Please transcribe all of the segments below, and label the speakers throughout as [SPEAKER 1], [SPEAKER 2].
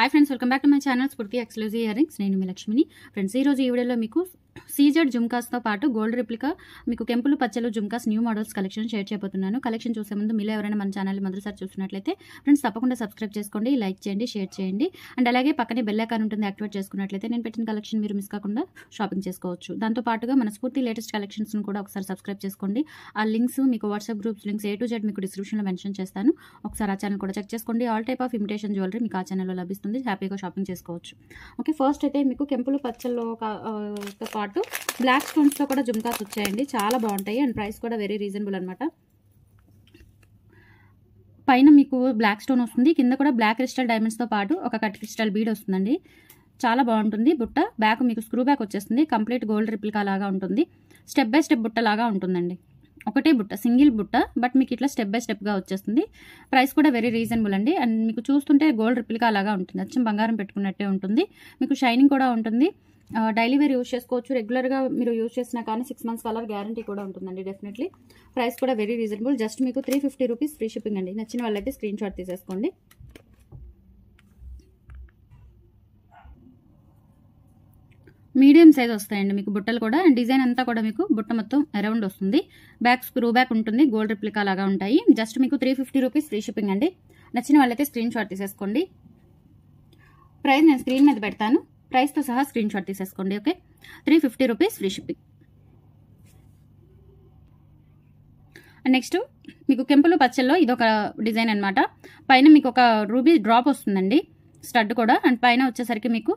[SPEAKER 1] hi friends welcome back to my channel Spoorthi exclusive earrings నేను మీ లక్ష్మిని friends ఈరోజు ఈ వీడియోలో మీకు సీజెడ్ జుమ్కాస్తో పాటు గోల్డ్ రిప్లికా మీకు కెంపులు పచ్చలు జుమ్కాస్ న్యూ మోడల్స్ కలెక్షన్ షేర్ చేయబోతున్నాను కలెక్షన్ చూసే ముందు మీరు ఎవరైనా మన ఛానల్ మొదటిసారి చూసినట్లయితే ఫ్రెండ్స్ తప్పకుండా సబ్స్క్రైబ్ చేసుకోండి లైక్ చేయండి షేర్ చేయండి అండ్ అలాగే పక్కనే బెల్ ఉంటుంది యాక్టివేట్ చేసుకున్నట్లయితే నేను పెట్టిన కలెక్షన్ మీరు మిస్ కాకుండా షాపింగ్ చేసుకోవచ్చు దాంతో పాటుగా మన స్ఫూర్తి లేటెస్ట్ కలెక్షన్స్ను కూడా ఒకసారి సబ్స్క్రైబ్ చేసుకోండి ఆ లింక్స్ మీకు WhatsApp groups links A to Z మీకు డిస్క్రిప్షన్లో మెన్షన్ చేస్తాను ఒకసారి ఆ ఛానల్ కూడా చెక్ చేసుకోండి all type of imitation jewellery మీకు ఆ ఛానల్లో లభిస్తుంది హ్యాపీగా షాపింగ్ చేసుకోవచ్చు ఓకే ఫస్ట్ అయితే మీకు కెంపులు పచ్చల్లో ఒక పాటు బ్లాక్ స్టోన్స్లో కూడా జుమ్కాస్ వచ్చాయండి చాలా బాగుంటాయి అండ్ ప్రైస్ కూడా వెరీ రీజనబుల్ అనమాట పైన మీకు బ్లాక్ స్టోన్ వస్తుంది కింద కూడా బ్లాక్ క్రిస్టల్ డైమండ్స్తో పాటు ఒక కట్ క్రిస్టల్ బీడ్ వస్తుందండి చాలా బాగుంటుంది బుట్ట బ్యాక్ మీకు స్క్రూ బ్యాక్ వచ్చేస్తుంది కంప్లీట్ గోల్డ్ రిప్లికా లాగా ఉంటుంది స్టెప్ బై స్టెప్ బుట్ట లాగా ఉంటుందండి ఒకటే బుట్ట సింగిల్ బుట్ట బట్ మీకు ఇట్లా స్టెప్ బై స్టెప్గా వచ్చేస్తుంది ప్రైస్ కూడా వెరీ రీజనబుల్ అండి అండ్ మీకు చూస్తుంటే గోల్డ్ రిప్లికా అలాగా ఉంటుంది అచ్చం బంగారం పెట్టుకున్నట్టే ఉంటుంది మీకు షైనింగ్ కూడా ఉంటుంది డైలీ వేర్ యూజ్ చేసుకోవచ్చు రెగ్యులర్గా మీరు యూజ్ చేసినా కానీ సిక్స్ మంత్స్ కలర్ గ్యారంటీ కూడా ఉంటుందండి డెఫినెట్లీ ప్రైస్ కూడా వెరీ రీజనబుల్ జస్ట్ మీకు three fifty rupees free shipping అండి నచ్చిన వాళ్ళైతే స్క్రీన్ షాట్ తీసేసుకోండి మీడియం సైజ్ వస్తాయండి మీకు బుట్టలు కూడా డిజైన్ అంతా కూడా మీకు బుట్ట మొత్తం అరౌండ్ వస్తుంది బ్యాక్ స్క్రూ బ్యాక్ ఉంటుంది గోల్డ్ రిప్లికా లాగా ఉంటాయి జస్ట్ మీకు three fifty rupees free shipping అండి నచ్చిన వాళ్ళైతే స్క్రీన్ షాట్ తీసేసుకోండి ప్రైస్ నేను స్క్రీన్ మీద పెడతాను ప్రైస్తో సహా స్క్రీన్ షాట్ తీసేసుకోండి okay three fifty rupees free shipping next మీకు కెంపులు పచ్చల్లో ఇది ఒక డిజైన్ అనమాట పైన మీకు ఒక రూబీ డ్రాప్ వస్తుందండి స్టడ్ కూడా అండ్ పైన వచ్చేసరికి మీకు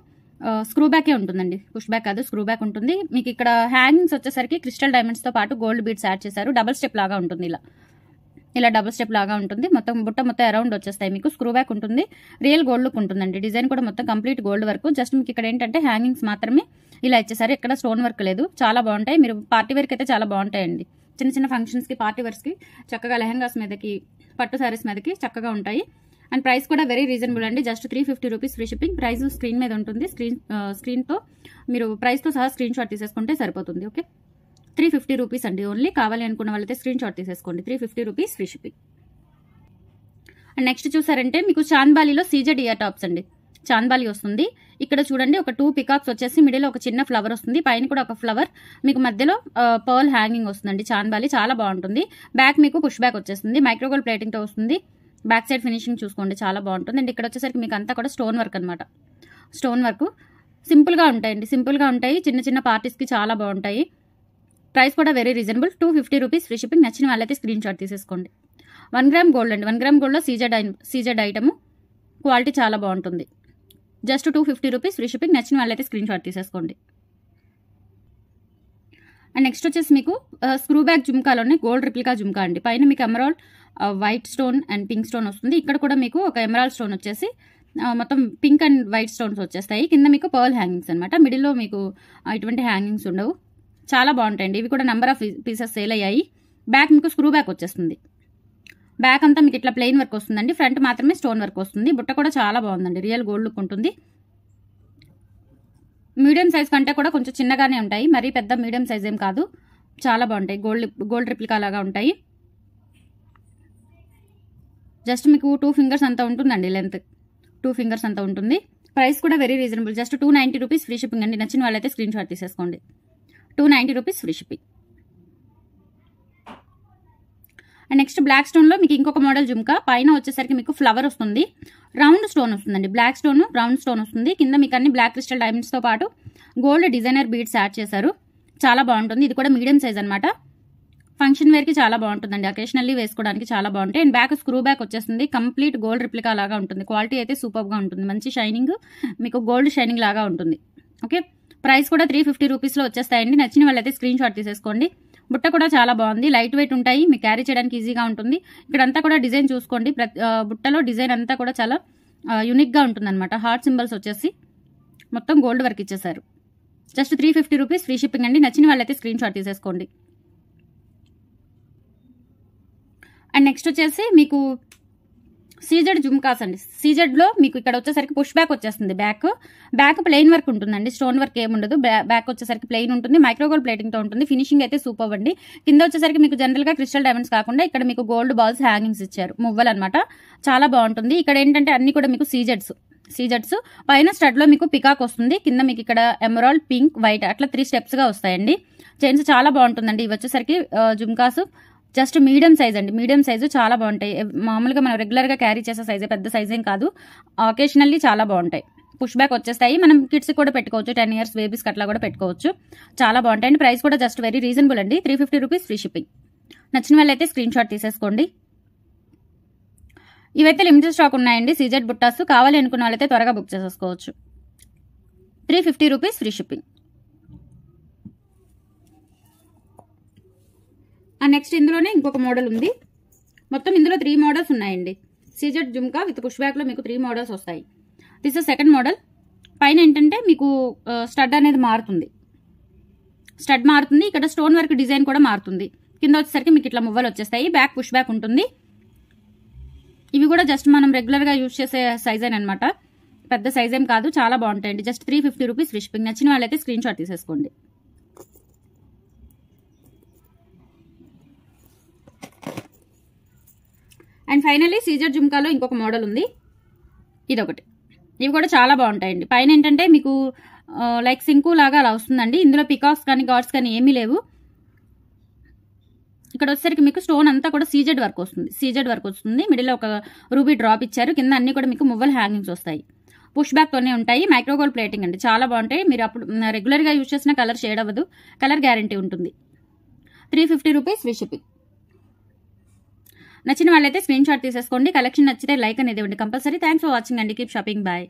[SPEAKER 1] స్క్రూ బ్యాకే ఉంటుందండి పుష్ బ్యాక్ కాదు స్క్రూ బ్యాక్ ఉంటుంది మీకు ఇక్కడ హ్యాంగింగ్స్ వచ్చేసరికి క్రిస్టల్ డైమండ్స్తో పాటు గోల్డ్ బీడ్స్ యాడ్ చేశారు డబల్ స్టెప్ లాగా ఉంటుంది ఇలా ఇలా డబుల్ స్టెప్ లాగా ఉంటుంది మొత్తం బుట్ట మొత్తం అరౌండ్ వచ్చేస్తాయి మీకు స్క్రూ బ్యాక్ ఉంటుంది రియల్ గోల్డ్ లుక్ ఉంటుందండి డిజైన్ కూడా మొత్తం కంప్లీట్ గోల్డ్ వర్క్ జస్ట్ మీకు ఇక్కడ ఏంటంటే హ్యాంగింగ్స్ మాత్రమే ఇలా ఇచ్చేసారు ఇక్కడ స్టోన్ వర్క్ లేదు చాలా బాగుంటాయి మీరు పార్టీ వేర్కి అయితే చాలా బాగుంటాయండి చిన్న చిన్న ఫంక్షన్స్కి పార్టీ వేర్స్కి చక్కగా లెహంగాస్ మీదకి పట్టు శారీస్ మీదకి చక్కగా ఉంటాయి అండ్ ప్రైస్ కూడా వెరీ రీజనబుల్ అండి just three fifty rupees free shipping price screen మీద ఉంటుంది స్క్రీన్ స్క్రీన్తో uh, మీరు ప్రైస్తో సహా స్క్రీన్ షాట్ తీసేసుకుంటే సరిపోతుంది ఓకే త్రీ ఫిఫ్టీ రూపీస్ అండి ఓన్లీ కావాలి అనుకున్న వాళ్ళైతే స్క్రీన్ షాట్ తీసేసుకోండి three fifty rupees free shipping and next చూసారంటే మీకు చాన్బాలీలో ఇయర్ టాప్స్ అండి చాన్బాలి వస్తుంది ఇక్కడ చూడండి ఒక టూ పికాక్స్ వచ్చేసి మిడిల్ ఒక చిన్న ఫ్లవర్ వస్తుంది పైన కూడా ఒక ఫ్లవర్ మీకు మధ్యలో పర్ల్ హ్యాంగింగ్ వస్తుందండి చాన్బాలి చాలా బాగుంటుంది బ్యాక్ మీకు పుష్ బ్యాక్ వచ్చేస్తుంది మైక్రోగోల్ ప్లేటింగ్తో వస్తుంది బ్యాక్ సైడ్ ఫినిషింగ్ చూసుకోండి చాలా బాగుంటుంది అండ్ ఇక్కడ వచ్చేసరికి మీకు అంతా కూడా స్టోన్ వర్క్ అనమాట స్టోన్ వర్క్ సింపుల్గా ఉంటాయండి సింపుల్గా ఉంటాయి చిన్న చిన్న పార్టీస్కి చాలా బాగుంటాయి ప్రైస్ కూడా very reasonable two fifty rupees free shipping నచ్చిన వాళ్ళైతే స్క్రీన్ షాట్ తీసేసుకోండి వన్ గ్రామ్ గోల్డ్ అండి వన్ గ్రామ్ గోల్డ్లో సీజెడ్ సీజెడ్ ఐటమ్ క్వాలిటీ చాలా బాగుంటుంది just two fifty rupees free shipping నచ్చిన వాళ్ళైతే స్క్రీన్ షాట్ తీసేసుకోండి అండ్ నెక్స్ట్ వచ్చేసి మీకు స్క్రూ బ్యాగ్ జుమ్కాలోనే గోల్డ్ రిప్లికా జుమ్కా అండి పైన మీకు emerald white stone and pink stone వస్తుంది ఇక్కడ కూడా మీకు ఒక ఎమరాల్డ్ స్టోన్ వచ్చేసి మొత్తం పింక్ అండ్ వైట్ స్టోన్స్ వచ్చేస్తాయి కింద మీకు పర్ల్ హ్యాంగింగ్స్ అనమాట మిడిల్లో మీకు ఇటువంటి హ్యాంగింగ్స్ ఉండవు చాలా బాగుంటాయండి ఇవి కూడా నెంబర్ ఆఫ్ పీసెస్ సేల్ అయ్యాయి బ్యాక్ మీకు స్క్రూ బ్యాక్ వచ్చేస్తుంది బ్యాక్ అంతా మీకు ఇట్లా ప్లెయిన్ వర్క్ వస్తుందండి ఫ్రంట్ మాత్రమే స్టోన్ వర్క్ వస్తుంది బుట్ట కూడా చాలా బాగుందండి రియల్ గోల్డ్ లుక్ ఉంటుంది మీడియం సైజ్ కంటే కూడా కొంచెం చిన్నగానే ఉంటాయి మరీ పెద్ద మీడియం సైజ్ ఏం కాదు చాలా బాగుంటాయి గోల్డ్ గోల్డ్ రిప్లికా లాగా ఉంటాయి జస్ట్ మీకు టూ ఫింగర్స్ అంతా ఉంటుందండి లెంత్ టూ ఫింగర్స్ అంతా ఉంటుంది ప్రైస్ కూడా very reasonable just two ninety rupees free shipping అండి నచ్చిన వాళ్ళైతే స్క్రీన్ షాట్ తీసేసుకోండి two ninety rupees free shipping and next black స్టోన్లో మీకు ఇంకొక మోడల్ జుమ్కా పైన వచ్చేసరికి మీకు ఫ్లవర్ వస్తుంది రౌండ్ స్టోన్ వస్తుందండి బ్లాక్ స్టోన్ రౌండ్ స్టోన్ వస్తుంది కింద మీకు అన్ని బ్లాక్ క్రిస్టల్ డైమండ్స్తో పాటు గోల్డ్ డిజైనర్ బీడ్స్ యాడ్ చేశారు చాలా బాగుంటుంది ఇది కూడా మీడియం సైజ్ అనమాట ఫంక్షన్ వేర్కి చాలా బాగుంటుందండి అకేషనల్లీ వేసుకోవడానికి చాలా బాగుంటాయి అండ్ బ్యాక్ స్క్రూ బ్యాక్ వచ్చేస్తుంది కంప్లీట్ గోల్డ్ రిప్లికా లాగా ఉంటుంది క్వాలిటీ అయితే సూపర్గా ఉంటుంది మంచి షైనింగ్ మీకు గోల్డ్ షైనింగ్ లాగా ఉంటుంది ఓకే ప్రైస్ కూడా త్రీ ఫిఫ్టీ రూపీస్లో వచ్చేస్తాయండి నచ్చిన వాళ్ళైతే స్క్రీన్ షాట్ తీసేసుకోండి బుట్ట కూడా చాలా బాగుంది లైట్ వెయిట్ ఉంటాయి మీకు క్యారీ చేయడానికి ఈజీగా ఉంటుంది ఇక్కడంతా కూడా డిజైన్ చూసుకోండి బుట్టలో డిజైన్ అంతా కూడా చాలా యూనిక్గా ఉంటుందన్నమాట హార్ట్ సింబల్స్ వచ్చేసి మొత్తం గోల్డ్ వర్క్ ఇచ్చేసారు just three fifty rupees free shipping అండి నచ్చిన వాళ్ళైతే స్క్రీన్ షాట్ తీసేసుకోండి అండ్ నెక్స్ట్ వచ్చేసి మీకు సీజెడ్ జుమ్కాస్ అండి సీజెడ్లో మీకు ఇక్కడ వచ్చేసరికి పుష్ బ్యాక్ వచ్చేస్తుంది బ్యాక్ బ్యాక్ ప్లెయిన్ వర్క్ ఉంటుందండి స్టోన్ వర్క్ ఏముండదు బ్యాక్ వచ్చేసరికి ప్లెయిన్ ఉంటుంది మైక్రోగోల్డ్ ప్లేటింగ్తో ఉంటుంది ఫినిషింగ్ అయితే సూపర్ అండి కింద వచ్చేసరికి మీకు జనరల్గా క్రిస్టల్ డైమండ్స్ కాకుండా ఇక్కడ మీకు గోల్డ్ బాల్స్ హ్యాంగింగ్స్ ఇచ్చారు మువ్వలు అనమాట చాలా బాగుంటుంది ఇక్కడ ఏంటంటే అన్ని కూడా మీకు సీజెడ్స్ సీజెడ్స్ పైన స్టడ్లో మీకు పికాక్ వస్తుంది కింద మీకు ఇక్కడ ఎమరాల్ పింక్ వైట్ అట్లా త్రీ స్టెప్స్గా వస్తాయండి చైన్స్ చాలా బాగుంటుందండి ఇవి వచ్చేసరికి జుమ్కాస్ జస్ట్ మీడియం సైజ్ అండి మీడియం సైజు చాలా బాగుంటాయి మామూలుగా మనం రెగ్యులర్గా క్యారీ చేసే సైజే పెద్ద సైజ్ ఏం కాదు ఆకేషనల్లీ చాలా బాగుంటాయి పుష్ బ్యాక్ వచ్చేస్తాయి మనం కిడ్స్ కూడా పెట్టుకోవచ్చు టెన్ ఇయర్స్ బేబీస్ అట్లా కూడా పెట్టుకోవచ్చు చాలా బాగుంటాయి అండి ప్రైస్ కూడా జస్ట్ వెరీ రీజనబుల్ అండి three fifty rupees free shipping నచ్చిన వాళ్ళైతే స్క్రీన్ షాట్ తీసేసుకోండి ఇవైతే లిమిటెడ్ స్టాక్ ఉన్నాయండి సీజెడ్ బుట్టాస్ కావాలి అనుకున్న వాళ్ళైతే త్వరగా బుక్ చేసేసుకోవచ్చు three fifty rupees free shipping next ఇందులోనే ఇంకొక మోడల్ ఉంది మొత్తం ఇందులో త్రీ మోడల్స్ ఉన్నాయండి సీజెడ్ జుమ్కా విత్ పుష్ బ్యాక్లో మీకు త్రీ మోడల్స్ వస్తాయి దిస్ ఇస్ సెకండ్ మోడల్ పైన ఏంటంటే మీకు స్టడ్ అనేది మారుతుంది స్టడ్ మారుతుంది ఇక్కడ స్టోన్ వర్క్ డిజైన్ కూడా మారుతుంది కింద వచ్చేసరికి మీకు ఇట్లా మువ్వలు వచ్చేస్తాయి బ్యాక్ పుష్ బ్యాక్ ఉంటుంది ఇవి కూడా జస్ట్ మనం రెగ్యులర్గా యూజ్ చేసే సైజ్ అనమాట పెద్ద సైజ్ ఏం కాదు చాలా బాగుంటాయండి just three fifty rupees free shipping నచ్చిన వాళ్ళైతే స్క్రీన్ షాట్ తీసేసుకోండి అండ్ ఫైనల్లీ సీజర్ జుమ్కాలో ఇంకొక మోడల్ ఉంది ఇదొకటి ఇవి కూడా చాలా బాగుంటాయండి పైన ఏంటంటే మీకు లైక్ సింకు లాగా అలా వస్తుందండి ఇందులో పికాక్స్ కానీ గాడ్స్ కానీ ఏమీ లేవు ఇక్కడ వచ్చేసరికి మీకు స్టోన్ అంతా కూడా సీజెడ్ వర్క్ వస్తుంది సీజెడ్ వర్క్ వస్తుంది మిడిల్లో ఒక రూబీ డ్రాప్ ఇచ్చారు కింద అన్ని కూడా మీకు మువ్వల్ హ్యాంగింగ్స్ వస్తాయి పుష్ బ్యాక్తోనే ఉంటాయి మైక్రోగోల్ ప్లేటింగ్ అండి చాలా బాగుంటాయి మీరు అప్పుడు రెగ్యులర్గా యూజ్ చేసిన కలర్ షేడ్ అవ్వదు కలర్ గ్యారంటీ ఉంటుంది త్రీ ఫిఫ్టీ రూపీస్ ఫ్రీ నచ్చిన వాళ్ళైతే స్క్రీన్ షాట్ తీసేసుకోండి కలెక్షన్ నచ్చితే లైక్ అనేది ఇవ్వండి కంపల్సరీ థ్యాంక్స్ ఫర్ వాచింగ్ అండి కీప్ షాపింగ్ బాయ్